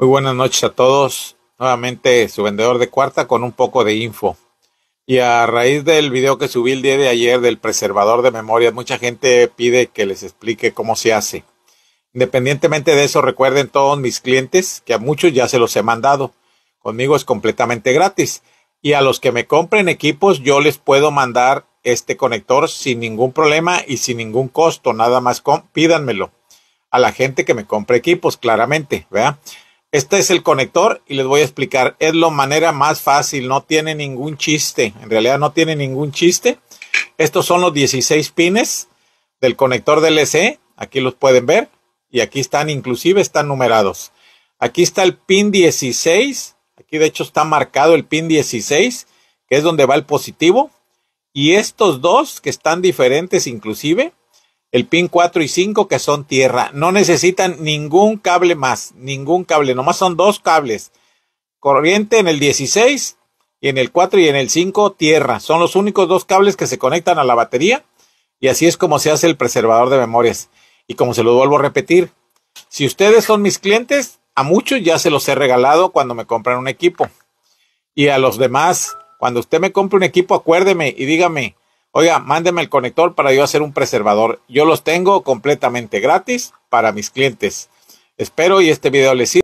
Muy buenas noches a todos. Nuevamente su vendedor de cuarta con un poco de info. Y a raíz del video que subí el día de ayer del preservador de memorias, mucha gente pide que les explique cómo se hace. Independientemente de eso, recuerden todos mis clientes que a muchos ya se los he mandado. Conmigo es completamente gratis. Y a los que me compren equipos, yo les puedo mandar este conector sin ningún problema y sin ningún costo. Nada más pídanmelo. A la gente que me compre equipos, claramente, vea este es el conector y les voy a explicar. Es la manera más fácil, no tiene ningún chiste. En realidad no tiene ningún chiste. Estos son los 16 pines del conector DLC. Aquí los pueden ver y aquí están, inclusive están numerados. Aquí está el pin 16. Aquí de hecho está marcado el pin 16, que es donde va el positivo. Y estos dos que están diferentes inclusive, el pin 4 y 5 que son tierra. No necesitan ningún cable más, ningún cable, nomás son dos cables. Corriente en el 16 y en el 4 y en el 5 tierra. Son los únicos dos cables que se conectan a la batería y así es como se hace el preservador de memorias. Y como se lo vuelvo a repetir, si ustedes son mis clientes, a muchos ya se los he regalado cuando me compran un equipo. Y a los demás, cuando usted me compre un equipo, acuérdeme y dígame, Oiga, mándeme el conector para yo hacer un preservador. Yo los tengo completamente gratis para mis clientes. Espero y este video les sirva.